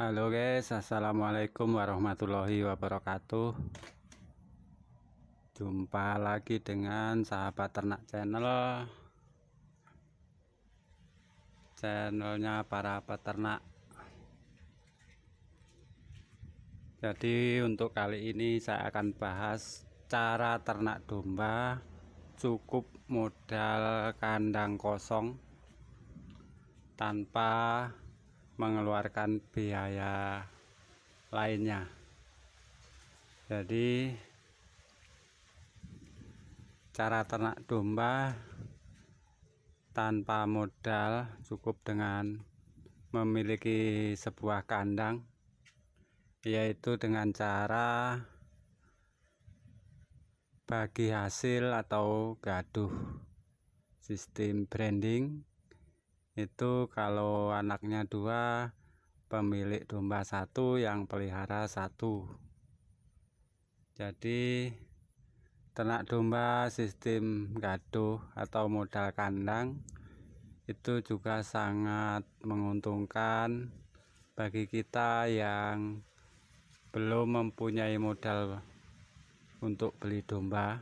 Halo guys, assalamualaikum warahmatullahi wabarakatuh. Jumpa lagi dengan sahabat ternak channel, channelnya para peternak. Jadi, untuk kali ini saya akan bahas cara ternak domba cukup modal kandang kosong tanpa mengeluarkan biaya lainnya jadi cara ternak domba tanpa modal cukup dengan memiliki sebuah kandang yaitu dengan cara bagi hasil atau gaduh sistem branding itu kalau anaknya dua pemilik domba satu yang pelihara satu jadi ternak domba sistem gaduh atau modal kandang itu juga sangat menguntungkan bagi kita yang belum mempunyai modal untuk beli domba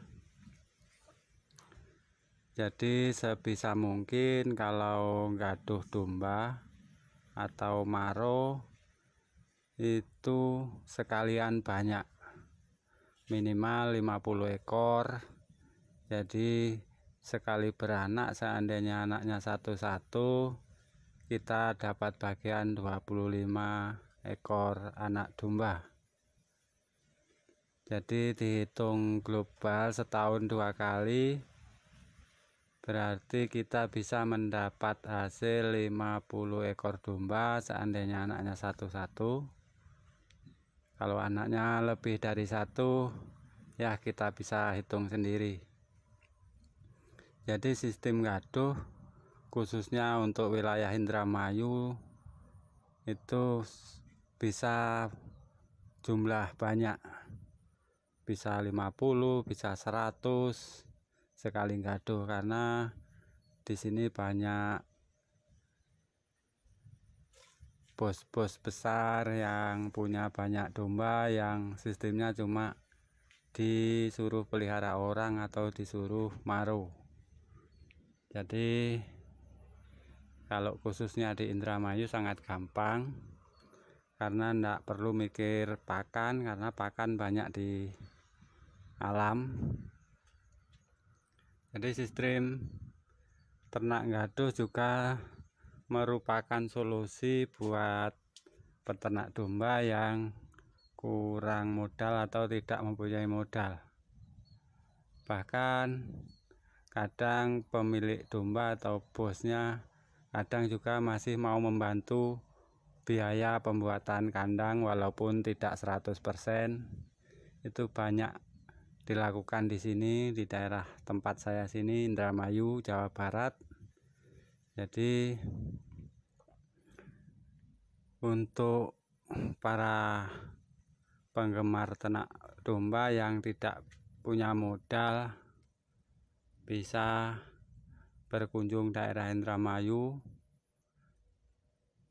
jadi sebisa mungkin kalau gaduh domba atau maro itu sekalian banyak minimal 50 ekor jadi sekali beranak seandainya anaknya satu-satu kita dapat bagian 25 ekor anak domba jadi dihitung global setahun dua kali berarti kita bisa mendapat hasil 50 ekor domba seandainya anaknya satu-satu kalau anaknya lebih dari satu ya kita bisa hitung sendiri jadi sistem gaduh khususnya untuk wilayah Indramayu itu bisa jumlah banyak bisa 50 bisa 100 sekali gaduh karena di sini banyak bos-bos besar yang punya banyak domba yang sistemnya cuma disuruh pelihara orang atau disuruh maru jadi kalau khususnya di Indramayu sangat gampang karena tidak perlu mikir pakan karena pakan banyak di alam jadi sistem ternak gaduh juga merupakan solusi buat peternak domba yang kurang modal atau tidak mempunyai modal bahkan kadang pemilik domba atau bosnya kadang juga masih mau membantu biaya pembuatan kandang walaupun tidak 100% itu banyak dilakukan di sini di daerah tempat saya sini Indramayu Jawa Barat jadi untuk para penggemar ternak domba yang tidak punya modal bisa berkunjung daerah Indramayu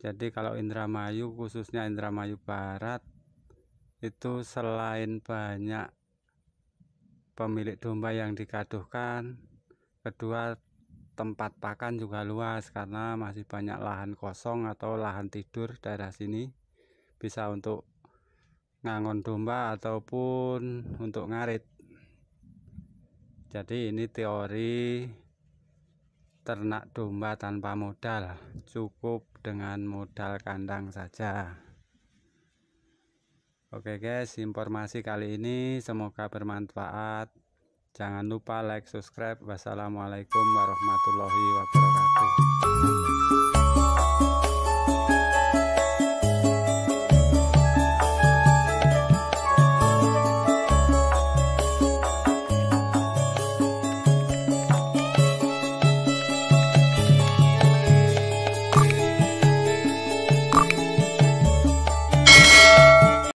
jadi kalau Indramayu khususnya Indramayu Barat itu selain banyak pemilik domba yang dikaduhkan. kedua tempat pakan juga luas karena masih banyak lahan kosong atau lahan tidur daerah sini bisa untuk ngangon domba ataupun untuk ngarit jadi ini teori ternak domba tanpa modal cukup dengan modal kandang saja Oke guys, informasi kali ini semoga bermanfaat. Jangan lupa like, subscribe. Wassalamualaikum warahmatullahi wabarakatuh.